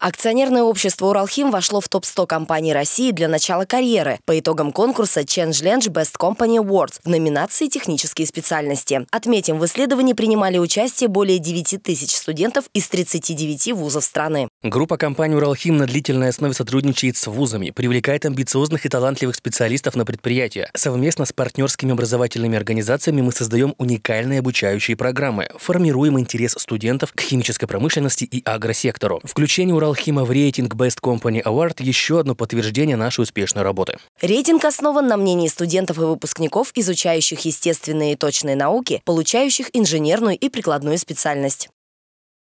Акционерное общество «Уралхим» вошло в топ-100 компаний России для начала карьеры по итогам конкурса ChangeLange Best Company Awards в номинации «Технические специальности». Отметим, в исследовании принимали участие более 9 тысяч студентов из 39 вузов страны. Группа компаний «Уралхим» на длительной основе сотрудничает с вузами, привлекает амбициозных и талантливых специалистов на предприятия. Совместно с партнерскими образовательными организациями мы создаем уникальные обучающие программы, формируем интерес студентов к химической промышленности и агросектору. Включение «Уралхим» собрал Хима в рейтинг Best Company Award еще одно подтверждение нашей успешной работы. Рейтинг основан на мнении студентов и выпускников, изучающих естественные и точные науки, получающих инженерную и прикладную специальность.